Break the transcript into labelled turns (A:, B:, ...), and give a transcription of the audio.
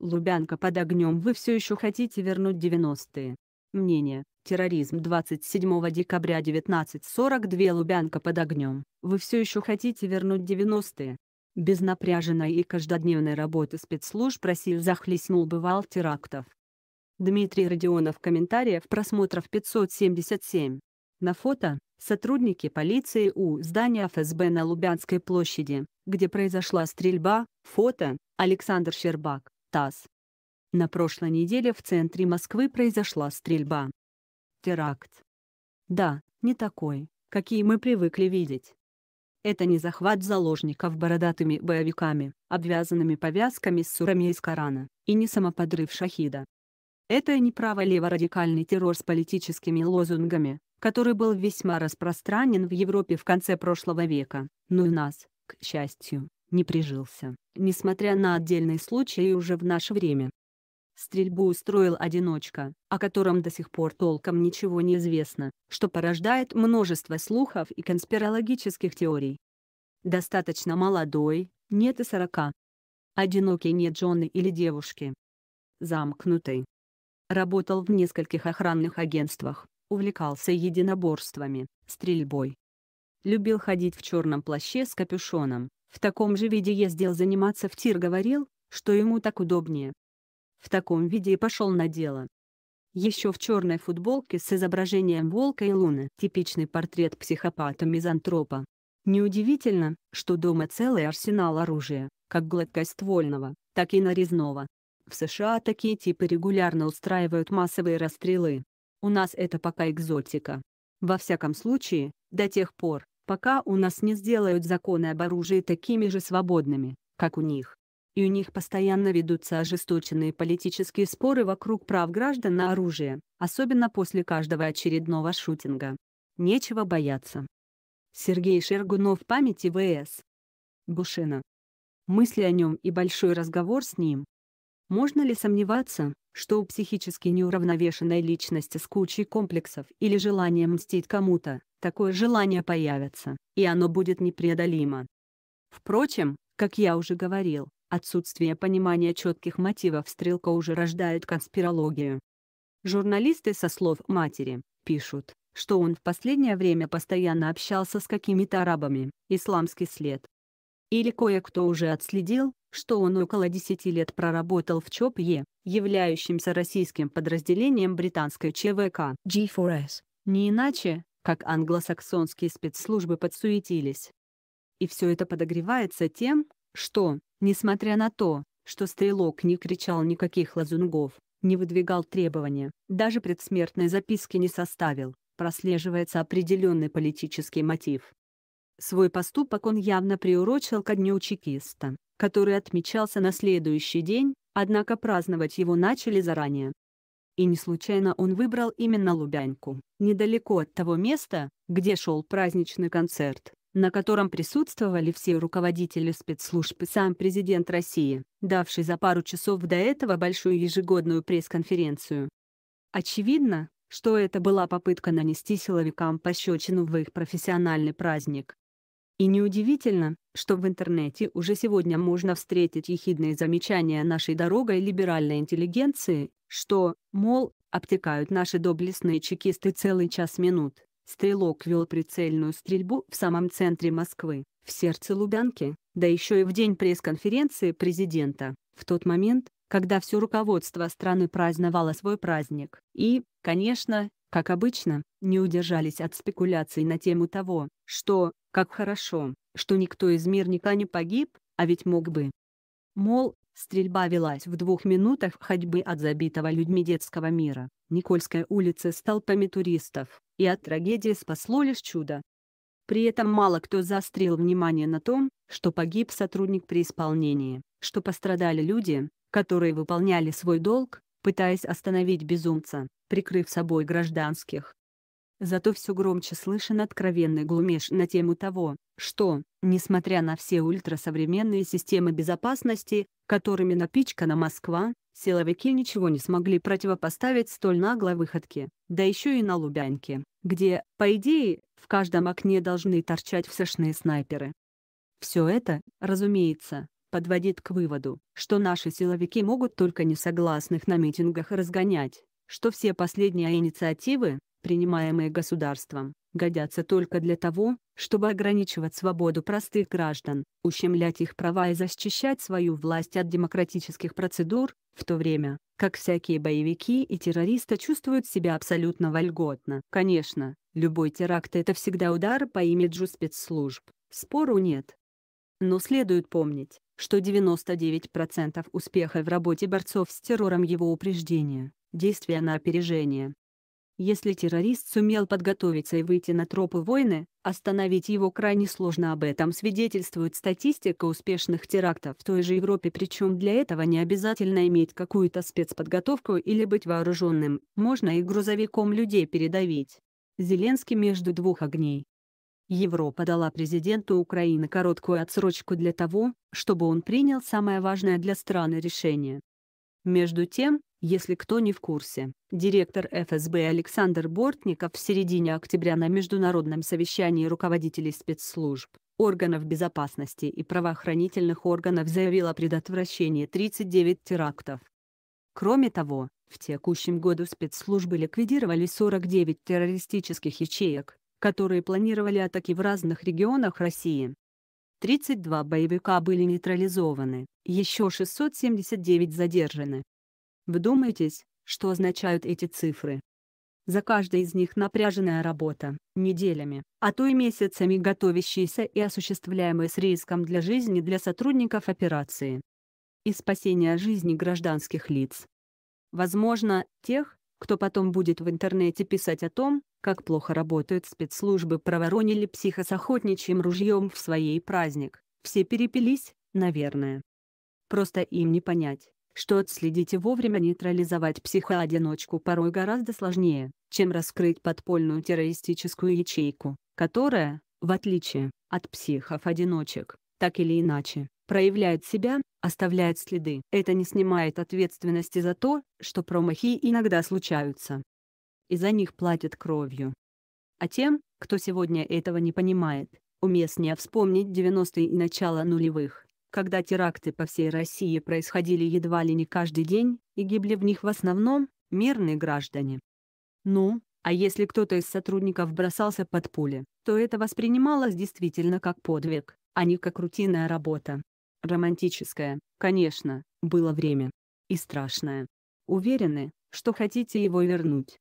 A: Лубянка под огнем вы все еще хотите вернуть 90-е. Мнение. Терроризм 27 декабря 1942 Лубянка под огнем. Вы все еще хотите вернуть 90-е. Без напряженной и каждодневной работы спецслужб России захлестнул бывал терактов. Дмитрий Родионов комментариев просмотров 577. На фото – сотрудники полиции у здания ФСБ на Лубянской площади, где произошла стрельба, фото – Александр Щербак. ТАСС. На прошлой неделе в центре Москвы произошла стрельба. Теракт. Да, не такой, какие мы привыкли видеть. Это не захват заложников бородатыми боевиками, обвязанными повязками с сурами из Корана, и не самоподрыв шахида. Это не право-лево-радикальный террор с политическими лозунгами, который был весьма распространен в Европе в конце прошлого века, но и у нас, к счастью, не прижился, несмотря на отдельные случаи уже в наше время. Стрельбу устроил одиночка, о котором до сих пор толком ничего не известно, что порождает множество слухов и конспирологических теорий. Достаточно молодой, нет и сорока. Одинокий нет жены или девушки. Замкнутый. Работал в нескольких охранных агентствах, увлекался единоборствами, стрельбой. Любил ходить в черном плаще с капюшоном, в таком же виде ездил заниматься в тир, говорил, что ему так удобнее. В таком виде и пошел на дело. Еще в черной футболке с изображением волка и луны. Типичный портрет психопата-мизантропа. Неудивительно, что дома целый арсенал оружия, как гладкоствольного, так и нарезного. В США такие типы регулярно устраивают массовые расстрелы. У нас это пока экзотика. Во всяком случае, до тех пор, пока у нас не сделают законы об оружии такими же свободными, как у них. И у них постоянно ведутся ожесточенные политические споры вокруг прав граждан на оружие, особенно после каждого очередного шутинга. Нечего бояться. Сергей Шергунов памяти ВС. Бушина. Мысли о нем и большой разговор с ним, можно ли сомневаться, что у психически неуравновешенной личности с кучей комплексов или желанием мстить кому-то, такое желание появится, и оно будет непреодолимо. Впрочем, как я уже говорил, отсутствие понимания четких мотивов стрелка уже рождает конспирологию. Журналисты со слов матери пишут, что он в последнее время постоянно общался с какими-то арабами, исламский след. Или кое-кто уже отследил, что он около 10 лет проработал в ЧОПЕ, являющемся российским подразделением британской ЧВК G4S. Не иначе, как англосаксонские спецслужбы подсуетились. И все это подогревается тем, что, несмотря на то, что стрелок не кричал никаких лазунгов, не выдвигал требования, даже предсмертной записки не составил, прослеживается определенный политический мотив. Свой поступок он явно приурочил ко дню чекиста, который отмечался на следующий день, однако праздновать его начали заранее. И не случайно он выбрал именно Лубянку, недалеко от того места, где шел праздничный концерт, на котором присутствовали все руководители спецслужб и сам президент России, давший за пару часов до этого большую ежегодную пресс-конференцию. Очевидно, что это была попытка нанести силовикам пощечину в их профессиональный праздник, и неудивительно, что в интернете уже сегодня можно встретить ехидные замечания нашей дорогой либеральной интеллигенции, что, мол, обтекают наши доблестные чекисты целый час минут. Стрелок вел прицельную стрельбу в самом центре Москвы, в сердце Лубянки, да еще и в день пресс-конференции президента. В тот момент, когда все руководство страны праздновало свой праздник. И, конечно, как обычно, не удержались от спекуляций на тему того, что, как хорошо, что никто из мирника не погиб, а ведь мог бы. Мол, стрельба велась в двух минутах ходьбы от забитого людьми детского мира, Никольская улица с толпами туристов, и от трагедии спасло лишь чудо. При этом мало кто заострил внимание на том, что погиб сотрудник при исполнении, что пострадали люди, которые выполняли свой долг, пытаясь остановить безумца, прикрыв собой гражданских. Зато все громче слышен откровенный глумеж на тему того, что, несмотря на все ультрасовременные системы безопасности, которыми напичкана Москва, силовики ничего не смогли противопоставить столь наглой выходке, да еще и на Лубянке, где, по идее, в каждом окне должны торчать всешные снайперы. Все это, разумеется, подводит к выводу, что наши силовики могут только несогласных на митингах разгонять, что все последние инициативы, принимаемые государством, годятся только для того, чтобы ограничивать свободу простых граждан, ущемлять их права и защищать свою власть от демократических процедур, в то время, как всякие боевики и террористы чувствуют себя абсолютно вольготно. Конечно, любой теракт – это всегда удар по имиджу спецслужб, спору нет. Но следует помнить, что 99% успеха в работе борцов с террором его упреждения, действия на опережение. Если террорист сумел подготовиться и выйти на тропы войны, остановить его крайне сложно об этом свидетельствует статистика успешных терактов в той же Европе причем для этого не обязательно иметь какую-то спецподготовку или быть вооруженным, можно и грузовиком людей передавить. Зеленский между двух огней. Европа дала президенту Украины короткую отсрочку для того, чтобы он принял самое важное для страны решение. Между тем, если кто не в курсе, директор ФСБ Александр Бортников в середине октября на международном совещании руководителей спецслужб, органов безопасности и правоохранительных органов заявил о предотвращении 39 терактов. Кроме того, в текущем году спецслужбы ликвидировали 49 террористических ячеек, которые планировали атаки в разных регионах России. 32 боевика были нейтрализованы, еще 679 задержаны. Вдумайтесь, что означают эти цифры. За каждой из них напряженная работа, неделями, а то и месяцами готовящиеся и осуществляемые с риском для жизни для сотрудников операции. И спасение жизни гражданских лиц. Возможно, тех, кто потом будет в интернете писать о том, как плохо работают спецслужбы проворонили психа ружьем в своей праздник. Все перепились, наверное. Просто им не понять, что отследить и вовремя нейтрализовать психоодиночку порой гораздо сложнее, чем раскрыть подпольную террористическую ячейку, которая, в отличие от психов-одиночек, так или иначе, проявляют себя, оставляют следы. Это не снимает ответственности за то, что промахи иногда случаются. И за них платят кровью. А тем, кто сегодня этого не понимает, уместнее вспомнить 90-е и начало нулевых, когда теракты по всей России происходили едва ли не каждый день, и гибли в них в основном мирные граждане. Ну, а если кто-то из сотрудников бросался под пули, то это воспринималось действительно как подвиг, а не как рутинная работа. Романтическое, конечно, было время. И страшное. Уверены, что хотите его вернуть.